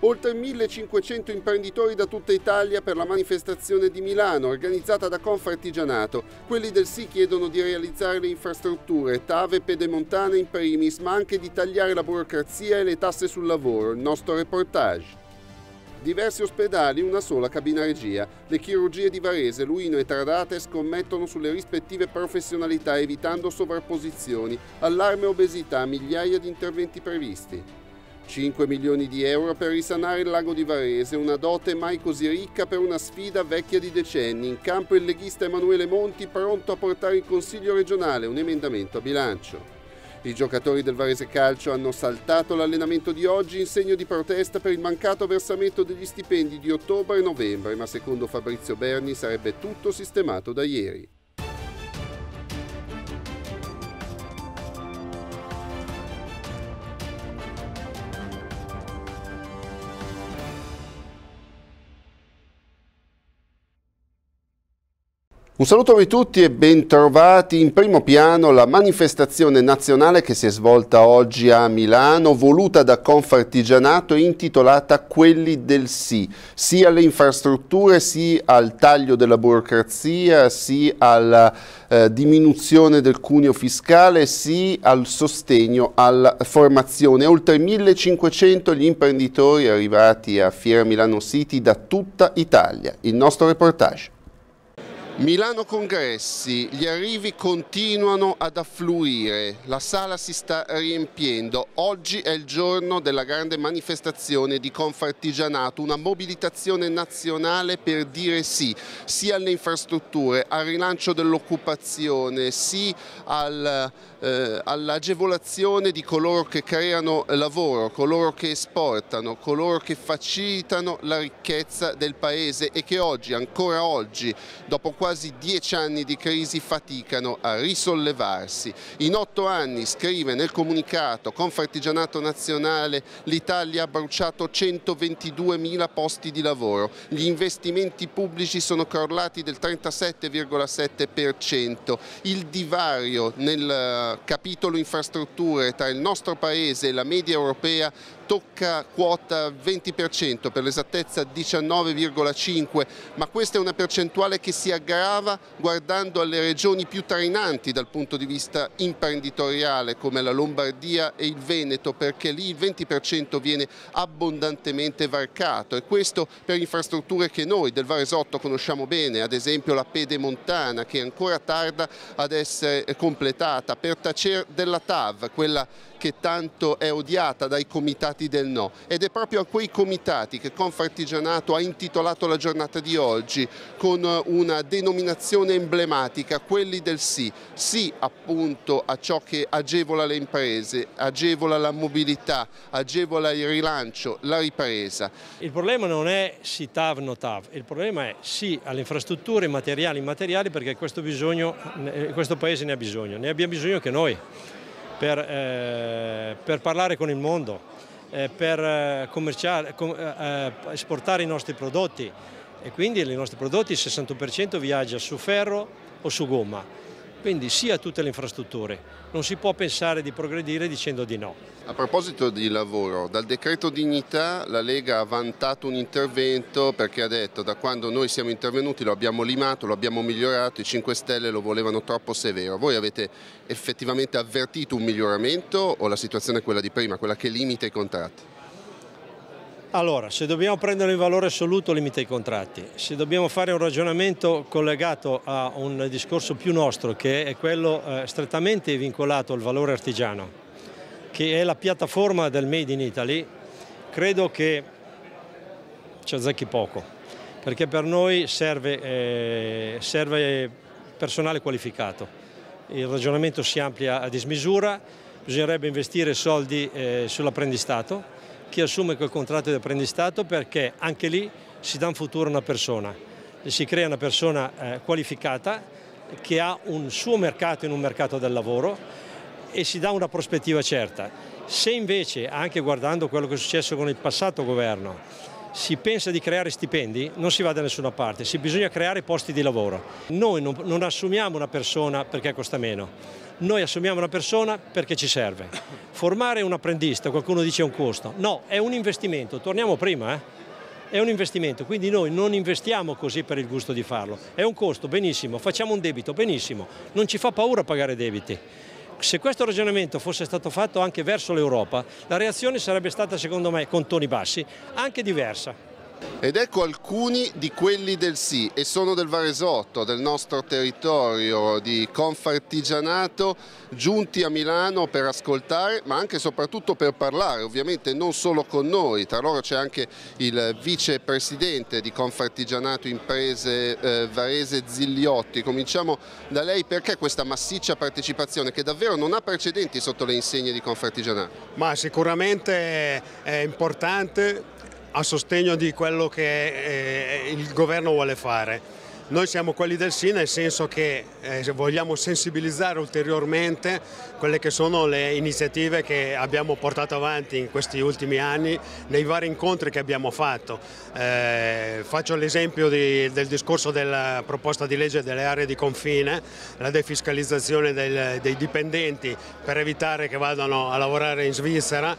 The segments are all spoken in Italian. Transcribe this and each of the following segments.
oltre 1500 imprenditori da tutta Italia per la manifestazione di Milano organizzata da Confartigianato. Quelli del sì chiedono di realizzare le infrastrutture, TAVE pedemontane in primis, ma anche di tagliare la burocrazia e le tasse sul lavoro. Il nostro reportage diversi ospedali, una sola cabina regia. Le chirurgie di Varese, Luino e Tradate scommettono sulle rispettive professionalità evitando sovrapposizioni, allarme e obesità, migliaia di interventi previsti. 5 milioni di euro per risanare il lago di Varese, una dote mai così ricca per una sfida vecchia di decenni. In campo il leghista Emanuele Monti pronto a portare in Consiglio regionale un emendamento a bilancio. I giocatori del Varese Calcio hanno saltato l'allenamento di oggi in segno di protesta per il mancato versamento degli stipendi di ottobre e novembre, ma secondo Fabrizio Berni sarebbe tutto sistemato da ieri. Un saluto a voi tutti e bentrovati in primo piano la manifestazione nazionale che si è svolta oggi a Milano, voluta da Confartigianato e intitolata Quelli del sì, sì alle infrastrutture, sì al taglio della burocrazia, sì alla eh, diminuzione del cuneo fiscale, sì al sostegno alla formazione. Oltre 1500 gli imprenditori arrivati a Fiera Milano City da tutta Italia. Il nostro reportage. Milano Congressi, gli arrivi continuano ad affluire, la sala si sta riempiendo, oggi è il giorno della grande manifestazione di Confartigianato, una mobilitazione nazionale per dire sì, sì alle infrastrutture, al rilancio dell'occupazione, sì al, eh, all'agevolazione di coloro che creano lavoro, coloro che esportano, coloro che facilitano la ricchezza del Paese e che oggi, ancora oggi, dopo quasi dieci anni di crisi faticano a risollevarsi. In otto anni, scrive nel comunicato Confartigianato Nazionale, l'Italia ha bruciato 122 mila posti di lavoro. Gli investimenti pubblici sono crollati del 37,7%. Il divario nel eh, capitolo infrastrutture tra il nostro Paese e la media europea tocca quota 20%, per l'esattezza 19,5%, ma questa è una percentuale che si aggrava scava guardando alle regioni più trainanti dal punto di vista imprenditoriale come la Lombardia e il Veneto perché lì il 20% viene abbondantemente varcato e questo per infrastrutture che noi del Varesotto conosciamo bene, ad esempio la Pedemontana che ancora tarda ad essere completata, per tacere della TAV, quella che tanto è odiata dai comitati del no ed è proprio a quei comitati che Confartigianato ha intitolato la giornata di oggi con una denominazione emblematica, quelli del sì, sì appunto a ciò che agevola le imprese, agevola la mobilità, agevola il rilancio, la ripresa. Il problema non è sì TAV no TAV, il problema è sì alle infrastrutture materiali immateriali perché questo, bisogno, eh, questo paese ne ha bisogno, ne abbiamo bisogno che noi per, eh, per parlare con il mondo, eh, per eh, com, eh, eh, esportare i nostri prodotti e quindi i nostri prodotti il 60% viaggia su ferro o su gomma quindi sì a tutte le infrastrutture, non si può pensare di progredire dicendo di no. A proposito di lavoro, dal decreto dignità la Lega ha vantato un intervento perché ha detto da quando noi siamo intervenuti lo abbiamo limato, lo abbiamo migliorato, i 5 Stelle lo volevano troppo severo. Voi avete effettivamente avvertito un miglioramento o la situazione è quella di prima, quella che limita i contratti? Allora, se dobbiamo prendere in valore assoluto limite i contratti, se dobbiamo fare un ragionamento collegato a un discorso più nostro che è quello eh, strettamente vincolato al valore artigiano, che è la piattaforma del Made in Italy, credo che ci azzecchi poco, perché per noi serve, eh, serve personale qualificato, il ragionamento si amplia a dismisura, bisognerebbe investire soldi eh, sull'apprendistato, chi assume quel contratto di apprendistato perché anche lì si dà un futuro a una persona, si crea una persona eh, qualificata che ha un suo mercato in un mercato del lavoro e si dà una prospettiva certa. Se invece, anche guardando quello che è successo con il passato governo, si pensa di creare stipendi, non si va da nessuna parte, si bisogna creare posti di lavoro. Noi non, non assumiamo una persona perché costa meno, noi assumiamo una persona perché ci serve. Formare un apprendista, qualcuno dice è un costo. No, è un investimento, torniamo prima, eh? è un investimento, quindi noi non investiamo così per il gusto di farlo. È un costo, benissimo, facciamo un debito, benissimo. Non ci fa paura pagare debiti. Se questo ragionamento fosse stato fatto anche verso l'Europa, la reazione sarebbe stata, secondo me, con toni bassi, anche diversa. Ed ecco alcuni di quelli del sì e sono del Varesotto, del nostro territorio di Confartigianato, giunti a Milano per ascoltare ma anche e soprattutto per parlare, ovviamente non solo con noi, tra loro c'è anche il vicepresidente di Confartigianato Imprese eh, Varese Zigliotti. Cominciamo da lei, perché questa massiccia partecipazione che davvero non ha precedenti sotto le insegne di Confartigianato? Ma sicuramente è importante a sostegno di quello che eh, il governo vuole fare. Noi siamo quelli del sì nel senso che eh, vogliamo sensibilizzare ulteriormente quelle che sono le iniziative che abbiamo portato avanti in questi ultimi anni nei vari incontri che abbiamo fatto. Eh, faccio l'esempio di, del discorso della proposta di legge delle aree di confine, la defiscalizzazione del, dei dipendenti per evitare che vadano a lavorare in Svizzera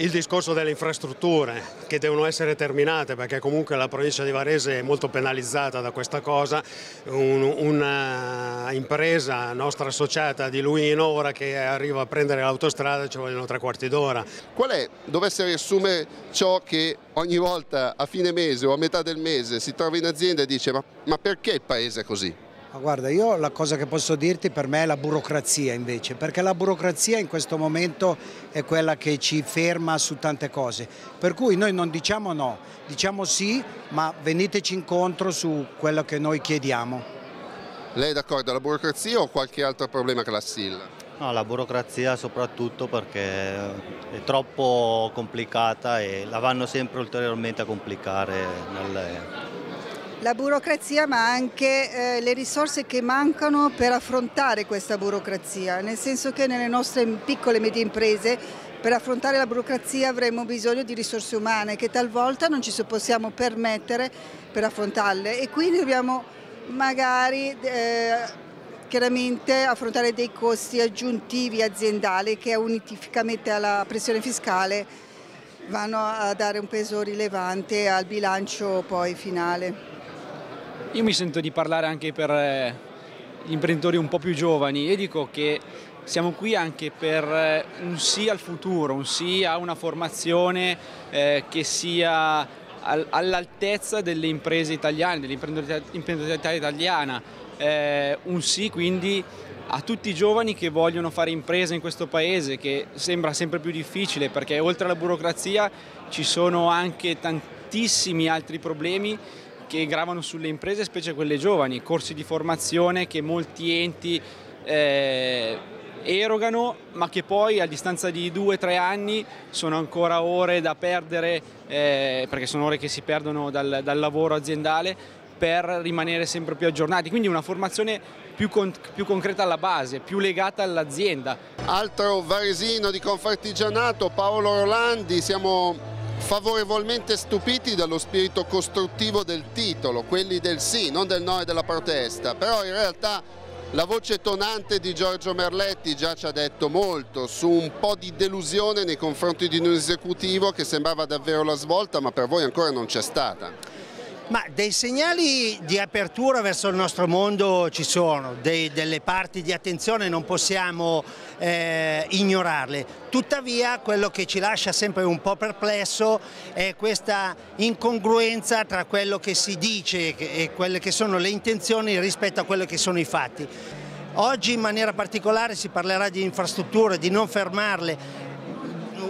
il discorso delle infrastrutture che devono essere terminate perché comunque la provincia di Varese è molto penalizzata da questa cosa, un'impresa nostra associata di Luino ora che arriva a prendere l'autostrada ci vogliono tre quarti d'ora. Qual è, dovesse riassumere ciò che ogni volta a fine mese o a metà del mese si trova in azienda e dice ma, ma perché il paese è così? guarda, io la cosa che posso dirti per me è la burocrazia invece, perché la burocrazia in questo momento è quella che ci ferma su tante cose. Per cui noi non diciamo no, diciamo sì, ma veniteci incontro su quello che noi chiediamo. Lei è d'accordo alla burocrazia o qualche altro problema che la stilla? No, la burocrazia soprattutto perché è troppo complicata e la vanno sempre ulteriormente a complicare nelle, la burocrazia ma anche eh, le risorse che mancano per affrontare questa burocrazia, nel senso che nelle nostre piccole e medie imprese per affrontare la burocrazia avremo bisogno di risorse umane che talvolta non ci possiamo permettere per affrontarle e quindi dobbiamo magari eh, chiaramente affrontare dei costi aggiuntivi aziendali che unificamente alla pressione fiscale vanno a dare un peso rilevante al bilancio poi finale. Io mi sento di parlare anche per eh, gli imprenditori un po' più giovani e dico che siamo qui anche per eh, un sì al futuro, un sì a una formazione eh, che sia all'altezza delle imprese italiane, dell'imprenditorialità italiana, un sì quindi a tutti i giovani che vogliono fare impresa in questo paese che sembra sempre più difficile perché oltre alla burocrazia ci sono anche tantissimi altri problemi che gravano sulle imprese, specie quelle giovani, corsi di formazione che molti enti eh, erogano ma che poi a distanza di 2-3 anni sono ancora ore da perdere eh, perché sono ore che si perdono dal, dal, lavoro aziendale per rimanere sempre più aggiornati, quindi una formazione più, con, più concreta alla base, più legata all'azienda. Altro varesino di Confartigianato, Paolo Rolandi, siamo favorevolmente stupiti dallo spirito costruttivo del titolo, quelli del sì, non del no e della protesta, però in realtà la voce tonante di Giorgio Merletti già ci ha detto molto su un po' di delusione nei confronti di un esecutivo che sembrava davvero la svolta ma per voi ancora non c'è stata. Ma dei segnali di apertura verso il nostro mondo ci sono, dei, delle parti di attenzione non possiamo eh, ignorarle. Tuttavia quello che ci lascia sempre un po' perplesso è questa incongruenza tra quello che si dice e quelle che sono le intenzioni rispetto a quelli che sono i fatti. Oggi in maniera particolare si parlerà di infrastrutture, di non fermarle,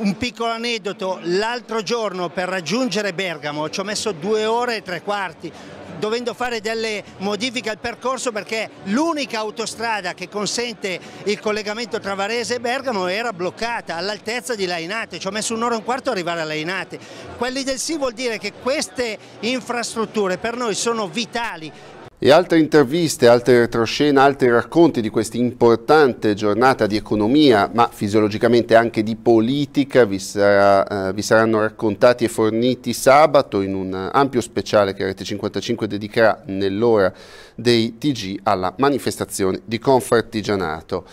un piccolo aneddoto, l'altro giorno per raggiungere Bergamo ci ho messo due ore e tre quarti, dovendo fare delle modifiche al percorso perché l'unica autostrada che consente il collegamento tra Varese e Bergamo era bloccata all'altezza di Lainate, ci ho messo un'ora e un quarto ad arrivare a Lainate. Quelli del sì vuol dire che queste infrastrutture per noi sono vitali e altre interviste, altre retroscena, altri racconti di questa importante giornata di economia, ma fisiologicamente anche di politica, vi, sarà, eh, vi saranno raccontati e forniti sabato in un ampio speciale che Rete 55 dedicherà nell'ora dei TG alla manifestazione di Confartigianato.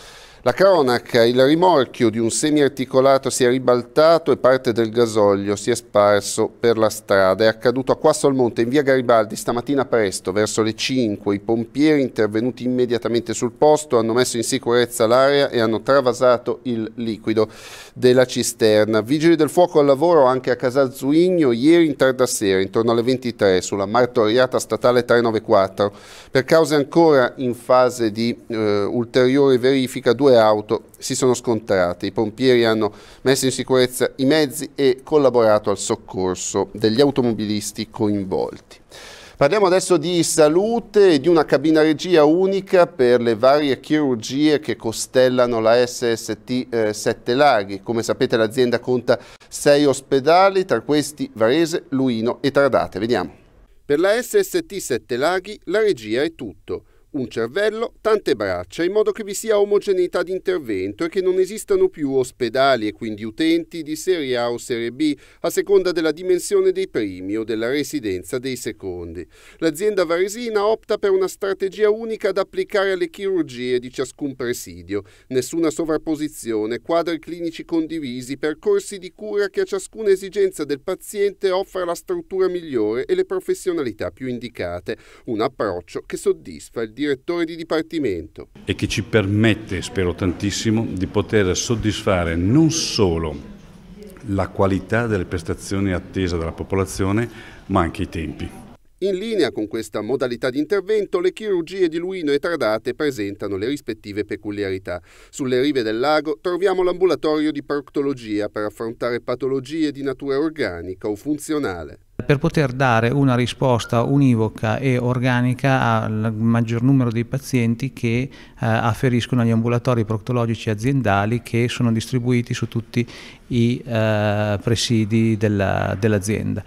La cronaca, il rimorchio di un semiarticolato si è ribaltato e parte del gasolio si è sparso per la strada. È accaduto a Quasso al Monte, in via Garibaldi, stamattina presto, verso le 5. I pompieri, intervenuti immediatamente sul posto, hanno messo in sicurezza l'area e hanno travasato il liquido della cisterna. Vigili del fuoco al lavoro anche a Casal Zuigno, ieri in tarda sera, intorno alle 23, sulla martoriata statale 394. Per cause ancora in fase di eh, ulteriore verifica, due le auto si sono scontrate, i pompieri hanno messo in sicurezza i mezzi e collaborato al soccorso degli automobilisti coinvolti. Parliamo adesso di salute e di una cabina regia unica per le varie chirurgie che costellano la SST eh, Sette Laghi. Come sapete l'azienda conta sei ospedali, tra questi Varese, Luino e Tardate. Vediamo. Per la SST Sette Laghi la regia è tutto un cervello, tante braccia, in modo che vi sia omogeneità di intervento e che non esistano più ospedali e quindi utenti di serie A o serie B a seconda della dimensione dei primi o della residenza dei secondi. L'azienda varesina opta per una strategia unica da applicare alle chirurgie di ciascun presidio, nessuna sovrapposizione, quadri clinici condivisi, percorsi di cura che a ciascuna esigenza del paziente offra la struttura migliore e le professionalità più indicate, un approccio che soddisfa il direttore direttore di dipartimento. E che ci permette, spero tantissimo, di poter soddisfare non solo la qualità delle prestazioni attesa dalla popolazione, ma anche i tempi. In linea con questa modalità di intervento, le chirurgie di Luino e Tardate presentano le rispettive peculiarità. Sulle rive del lago troviamo l'ambulatorio di proctologia per affrontare patologie di natura organica o funzionale per poter dare una risposta univoca e organica al maggior numero di pazienti che eh, afferiscono agli ambulatori proctologici aziendali che sono distribuiti su tutti i eh, presidi dell'azienda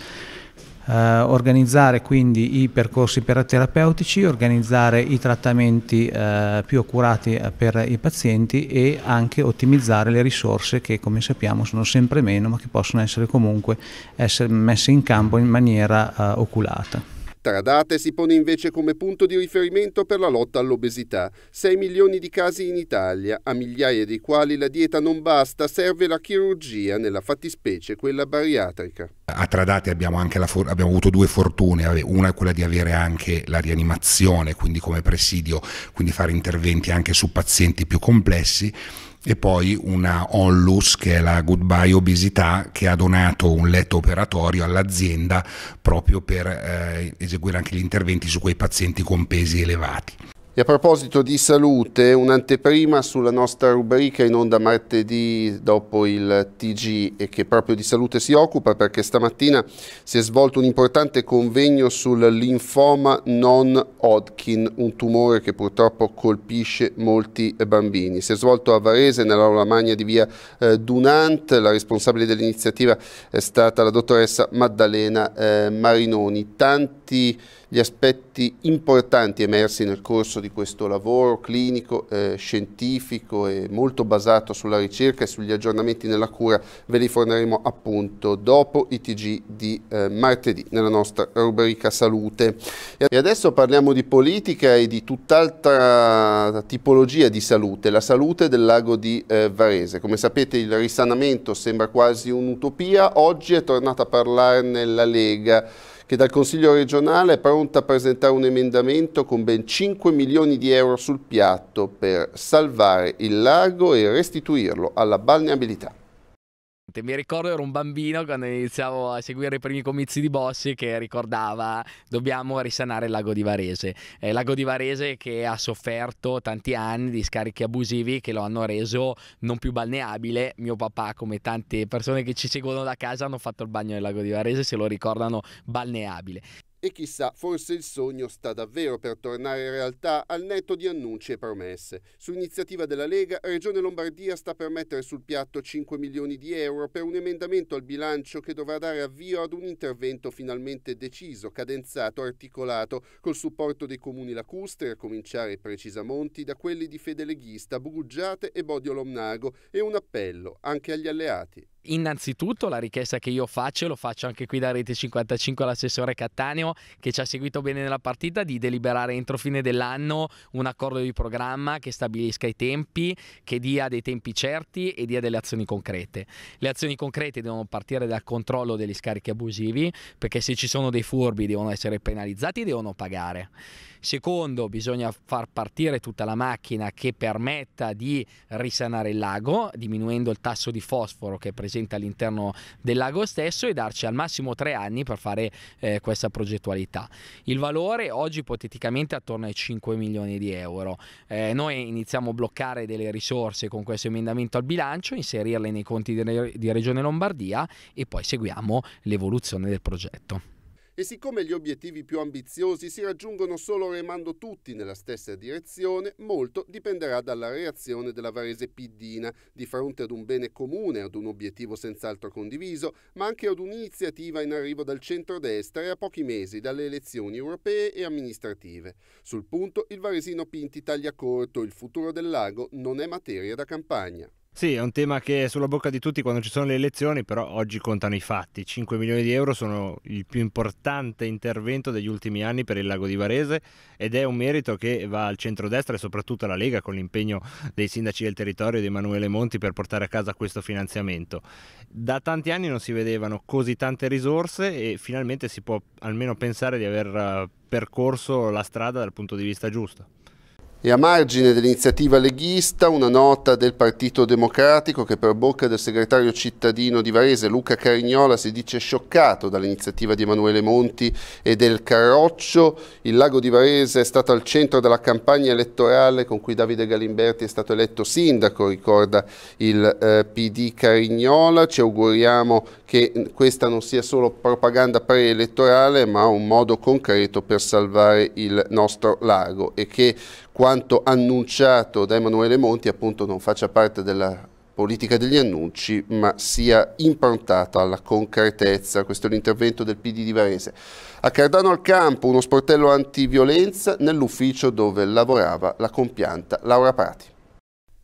eh, organizzare quindi i percorsi terapeutici, organizzare i trattamenti eh, più accurati eh, per i pazienti e anche ottimizzare le risorse che come sappiamo sono sempre meno ma che possono essere comunque essere messe in campo in maniera eh, oculata. Tradate si pone invece come punto di riferimento per la lotta all'obesità. 6 milioni di casi in Italia, a migliaia dei quali la dieta non basta, serve la chirurgia, nella fattispecie quella bariatrica. A Tradate abbiamo, abbiamo, avuto due fortune, una è quella di avere anche la rianimazione, quindi come presidio, quindi fare interventi anche su pazienti più complessi e poi una Onlus che è la Goodbye Obesità che ha donato un letto operatorio all'azienda proprio per eh, eseguire anche gli interventi su quei pazienti con pesi elevati. E a proposito di salute, un'anteprima sulla nostra rubrica in onda martedì dopo il TG e che proprio di salute si occupa perché stamattina si è svolto un importante convegno sul linfoma non Hodgkin, un tumore che purtroppo colpisce molti bambini. Si è svolto a Varese nell'aula magna di via eh, Dunant, la responsabile dell'iniziativa è stata la dottoressa Maddalena eh, Marinoni. Tanti gli aspetti importanti emersi nel corso di questo lavoro clinico, eh, scientifico e molto basato sulla ricerca e sugli aggiornamenti nella cura ve li forniremo appunto dopo i TG di eh, martedì nella nostra rubrica salute. E adesso parliamo di politica e di tutt'altra tipologia di salute, la salute del lago di eh, Varese. Come sapete il risanamento sembra quasi un'utopia, oggi è tornata a parlarne la Lega che dal Consiglio regionale è pronta a presentare un emendamento con ben 5 milioni di euro sul piatto per salvare il largo e restituirlo alla balneabilità niente, mi ricordo ero un bambino quando iniziavo a seguire i primi comizi di Bossi che ricordava dobbiamo risanare il lago di Varese. Eh, lago di Varese che ha sofferto tanti anni di scarichi abusivi che lo hanno reso non più balneabile. Mio papà, come tante persone che ci seguono da casa, hanno fatto il bagno nel lago di Varese, se lo ricordano balneabile. E chissà, forse il sogno sta davvero per tornare in realtà al netto di annunci e promesse. Su iniziativa della Lega, Regione Lombardia sta per mettere sul piatto 5 milioni di euro per un emendamento al bilancio che dovrà dare avvio ad un intervento finalmente deciso, cadenzato, articolato, col supporto dei comuni lacustri, a cominciare Precisamonti, da quelli di Fedeleghista, Bugugiate e Bodio Lomnago, e un appello anche agli alleati innanzitutto la richiesta che io faccio, e lo faccio anche qui da Rete 55 all'assessore Cattaneo che ci ha seguito bene nella partita, di deliberare entro fine dell'anno un accordo di programma che stabilisca i tempi, che dia dei tempi certi e dia delle azioni concrete. Le azioni concrete devono partire dal controllo degli scarichi abusivi perché se ci sono dei furbi devono essere penalizzati e devono pagare. Secondo, bisogna far partire tutta la macchina che permetta di risanare il lago, diminuendo il tasso di fosforo che è presente all'interno del lago stesso e darci al massimo tre anni per fare eh, questa progettualità. Il valore oggi ipoteticamente è attorno ai 5 milioni di euro. Eh, noi iniziamo a bloccare delle risorse con questo emendamento al bilancio, inserirle nei conti di, di Regione Lombardia e poi seguiamo l'evoluzione del progetto. E siccome gli obiettivi più ambiziosi si raggiungono solo remando tutti nella stessa direzione, molto dipenderà dalla reazione della Varese Piddina di fronte ad un bene comune, ad un obiettivo senz'altro condiviso, ma anche ad un'iniziativa in arrivo dal centrodestra e a pochi mesi dalle elezioni europee e amministrative. Sul punto il varesino Pinti taglia corto, il futuro del lago non è materia da campagna. Sì, è un tema che è sulla bocca di tutti quando ci sono le elezioni, però oggi contano i fatti. 5 milioni di euro sono il più importante intervento degli ultimi anni per il lago di Varese ed è un merito che va al centrodestra e soprattutto alla Lega con l'impegno dei sindaci del territorio e di Emanuele Monti per portare a casa questo finanziamento. Da tanti anni non si vedevano così tante risorse e finalmente si può almeno pensare di aver eh, percorso la strada dal punto di vista giusto. E a margine dell'iniziativa leghista una nota del Partito Democratico che per bocca del segretario cittadino di Varese Luca Carignola si dice scioccato dall'iniziativa di Emanuele Monti e del Carroccio. Il lago di Varese è stato al centro della campagna elettorale con cui Davide Galimberti è stato eletto sindaco, ricorda il eh, PD Carignola. Ci auguriamo che questa non sia solo propaganda preelettorale ma un modo concreto per salvare il nostro lago e che quanto annunciato da Emanuele Monti appunto non faccia parte della politica degli annunci, ma sia improntata alla concretezza. Questo è l'intervento del PD di Varese. A Cardano al Campo, uno sportello antiviolenza nell'ufficio dove lavorava la compianta Laura Prati.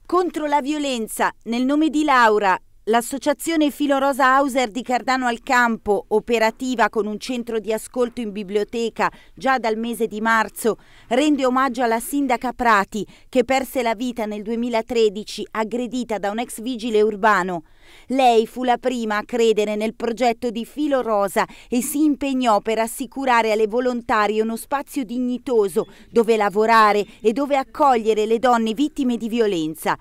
Contro la violenza, nel nome di Laura, L'associazione Filo Rosa Hauser di Cardano al Campo, operativa con un centro di ascolto in biblioteca già dal mese di marzo, rende omaggio alla sindaca Prati che perse la vita nel 2013 aggredita da un ex vigile urbano. Lei fu la prima a credere nel progetto di Filo Rosa e si impegnò per assicurare alle volontarie uno spazio dignitoso dove lavorare e dove accogliere le donne vittime di violenza.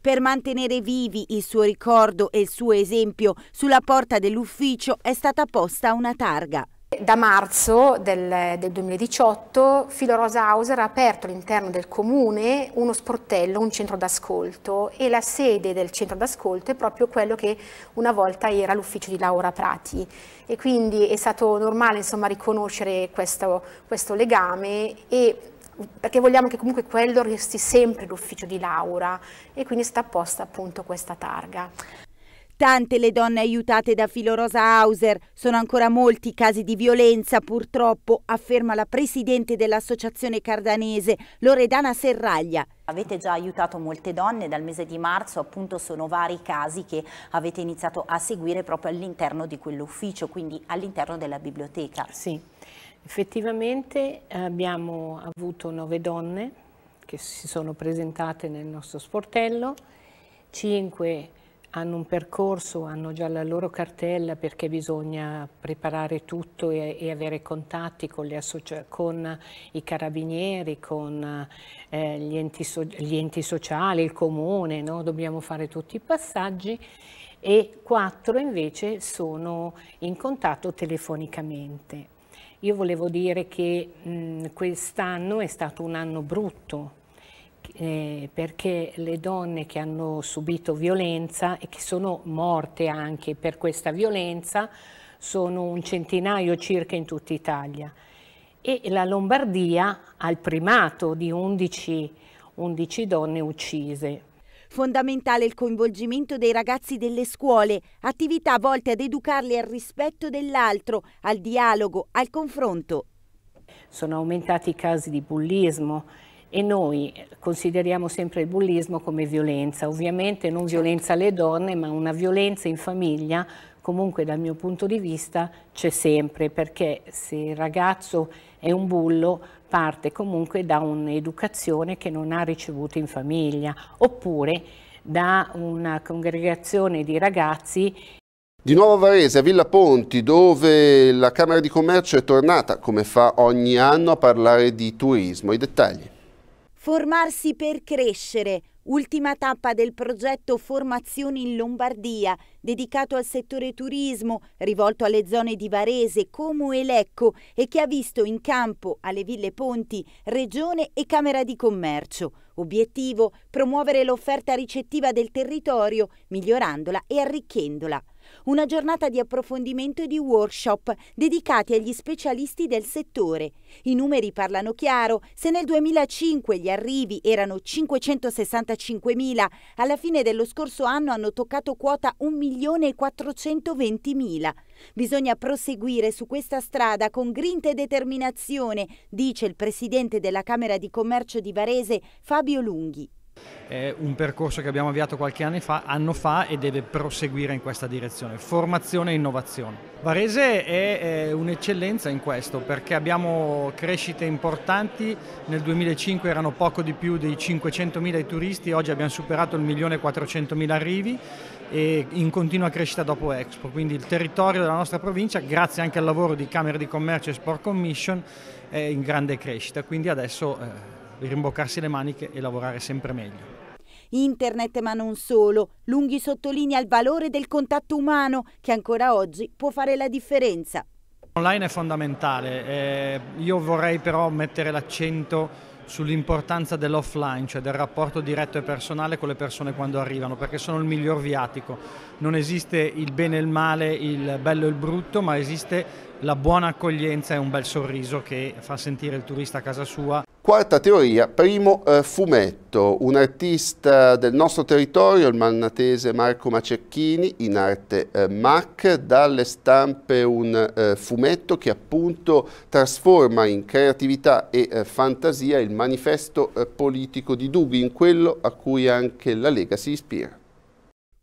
Per mantenere vivi il suo ricordo e il suo esempio, sulla porta dell'ufficio è stata posta una targa. Da marzo del, del 2018 Filo Rosa Hauser ha aperto all'interno del comune uno sportello, un centro d'ascolto e la sede del centro d'ascolto è proprio quello che una volta era l'ufficio di Laura Prati e quindi è stato normale insomma, riconoscere questo, questo legame e perché vogliamo che comunque quello resti sempre l'ufficio di Laura e quindi sta apposta appunto questa targa. Tante le donne aiutate da Filorosa Hauser, sono ancora molti i casi di violenza purtroppo, afferma la presidente dell'associazione cardanese Loredana Serraglia. Avete già aiutato molte donne, dal mese di marzo appunto sono vari casi che avete iniziato a seguire proprio all'interno di quell'ufficio, quindi all'interno della biblioteca. Sì. Effettivamente abbiamo avuto nove donne che si sono presentate nel nostro sportello, cinque hanno un percorso, hanno già la loro cartella perché bisogna preparare tutto e, e avere contatti con, con, i carabinieri, con eh, gli, enti so gli, enti sociali, il comune, no? dobbiamo fare tutti i passaggi e quattro invece sono in contatto telefonicamente. Io volevo dire che quest'anno è stato un anno brutto eh, perché le donne che hanno subito violenza e che sono morte anche per questa violenza sono un centinaio circa in tutta Italia e la Lombardia ha il primato di 11, 11 donne uccise. Fondamentale il coinvolgimento dei ragazzi delle scuole, attività volte ad educarli al rispetto dell'altro, al dialogo, al confronto. Sono aumentati i casi di bullismo e noi consideriamo sempre il bullismo come violenza, ovviamente non violenza alle donne, ma una violenza in famiglia comunque dal mio punto di vista c'è sempre perché se il ragazzo è un bullo parte comunque da un'educazione che non ha ricevuto in famiglia oppure da una congregazione di ragazzi di nuovo a Varese, a Villa Ponti, dove la Camera di Commercio è tornata, come fa ogni anno, a parlare di turismo. I dettagli. Formarsi per crescere. Ultima tappa del progetto Formazioni in Lombardia, dedicato al settore turismo, rivolto alle zone di Varese, Como e Lecco e che ha visto in campo alle Ville Ponti, Regione e Camera di Commercio. Obiettivo? Promuovere l'offerta ricettiva del territorio, migliorandola e arricchendola una giornata di approfondimento e di workshop dedicati agli specialisti del settore. I numeri parlano chiaro, se nel 2005 gli arrivi erano 565.000, alla fine dello scorso anno hanno toccato quota 1.420.000. Bisogna proseguire su questa strada con grinta e determinazione, dice il presidente della Camera di Commercio di Varese Fabio Lunghi. È un percorso che abbiamo avviato qualche anno fa, anno fa e deve proseguire in questa direzione, formazione e innovazione. Varese è, un'eccellenza in questo perché abbiamo crescite importanti, nel 2005 erano poco di più dei 500.000 i turisti, oggi abbiamo superato il 1.400.000 arrivi e in continua crescita dopo Expo, quindi il territorio della nostra provincia, grazie anche al lavoro di Camera di Commercio e Sport Commission, è in grande crescita, quindi adesso... Eh, rimboccarsi le maniche e lavorare sempre meglio. Internet ma non solo, Lunghi sottolinea il valore del contatto umano che ancora oggi può fare la differenza. Online è fondamentale, eh, io vorrei però mettere l'accento sull'importanza dell'offline, cioè del rapporto diretto e personale con le persone quando arrivano, perché sono il miglior viatico. Non esiste il bene e il male, il bello e il brutto, ma esiste la buona accoglienza e un bel sorriso che fa sentire il turista a casa sua. Quarta teoria, primo eh, fumetto, un artista del nostro territorio, il malnatese Marco Macecchini, in arte eh, Mac, dalle stampe un eh, fumetto che appunto trasforma in creatività e eh, fantasia il manifesto eh, politico di Dughi, in quello a cui anche la Lega si ispira.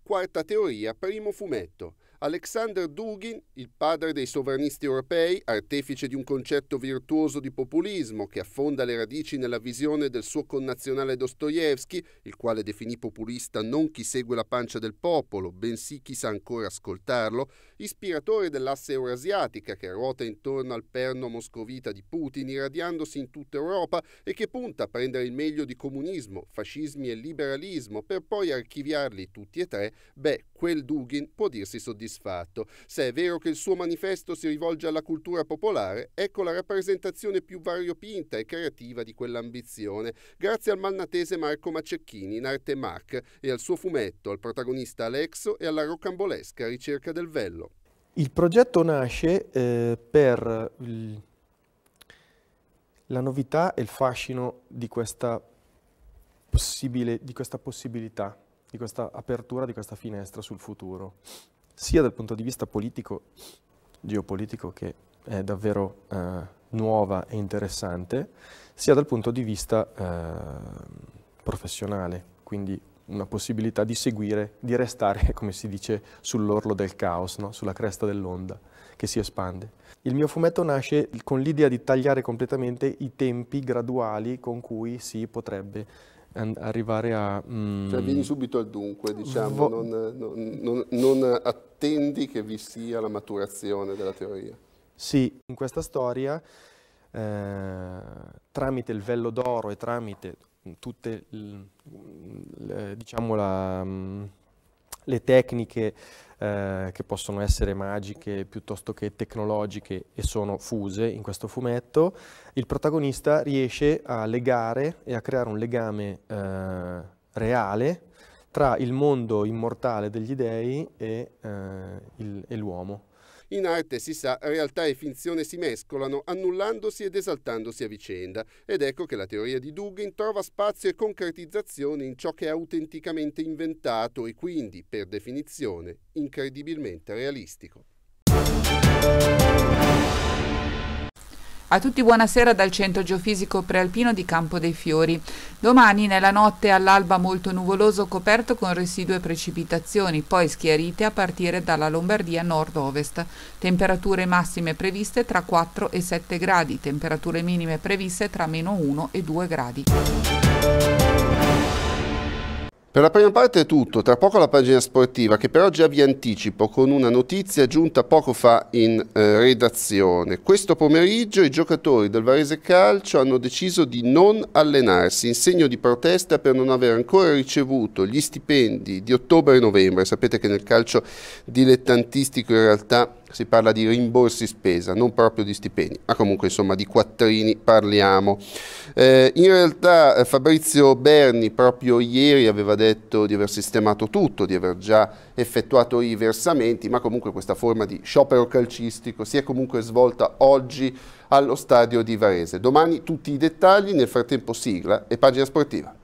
Quarta teoria, primo fumetto. Alexander Dugin, il padre dei sovranisti europei, artefice di un concetto virtuoso di populismo che affonda le radici nella visione del suo connazionale Dostoevsky, il quale definì populista non chi segue la pancia del popolo, bensì chi sa ancora ascoltarlo, ispiratore dell'asse eurasiatica che ruota intorno al perno moscovita di Putin, irradiandosi in tutta Europa e che punta a prendere il meglio di comunismo, fascismi e liberalismo per poi archiviarli tutti e tre, beh, quel Dugin può dirsi soddisfatto. Se è vero che il suo manifesto si rivolge alla cultura popolare, ecco la rappresentazione più variopinta e creativa di quell'ambizione, grazie al malnatese Marco Macecchini in arte Mac e al suo fumetto, al protagonista Alexo e alla rocambolesca ricerca del vello. Il progetto nasce eh, per il, la novità e il fascino di questa, di questa possibilità, di questa apertura, di questa finestra sul futuro, sia dal punto di vista politico, geopolitico, che è davvero eh, nuova e interessante, sia dal punto di vista eh, professionale, quindi una possibilità di seguire, di restare, come si dice, sull'orlo del caos, no? sulla cresta dell'onda che si espande. Il mio fumetto nasce con l'idea di tagliare completamente i tempi graduali con cui si potrebbe arrivare a... Mm, cioè vieni subito al dunque, diciamo, non, non, non, non attendi che vi sia la maturazione della teoria. Sì, in questa storia eh, tramite il vello d'oro e tramite tutte diciamo, la, mm, le tecniche eh, che possono essere magiche piuttosto che tecnologiche e sono fuse in questo fumetto, il protagonista riesce a legare e a creare un legame eh, reale tra il mondo immortale degli dei e, eh, l'uomo. In arte, si sa, realtà e finzione si mescolano, annullandosi ed esaltandosi a vicenda. Ed ecco che la teoria di Dugin trova spazio e concretizzazione in ciò che è autenticamente inventato e quindi, per definizione, incredibilmente realistico. A tutti buonasera dal Centro Geofisico Prealpino di Campo dei Fiori. Domani nella notte all'alba molto nuvoloso coperto con residue precipitazioni, poi schiarite a partire dalla Lombardia nord-ovest. Temperature massime previste tra 4 e 7 gradi, temperature minime previste tra meno 1 e 2 gradi. Per la prima parte è tutto, tra poco la pagina sportiva che però già vi anticipo con una notizia giunta poco fa in eh, redazione. Questo pomeriggio i giocatori del Varese Calcio hanno deciso di non allenarsi in segno di protesta per non aver ancora ricevuto gli stipendi di ottobre e novembre. Sapete che nel calcio dilettantistico in realtà si parla di rimborsi spesa, non proprio di stipendi, ma comunque insomma di quattrini parliamo. Eh, in realtà eh, Fabrizio Berni proprio ieri aveva detto di aver sistemato tutto, di aver già effettuato i versamenti, ma comunque questa forma di sciopero calcistico si è comunque svolta oggi allo stadio di Varese. Domani tutti i dettagli, nel frattempo sigla e pagina sportiva.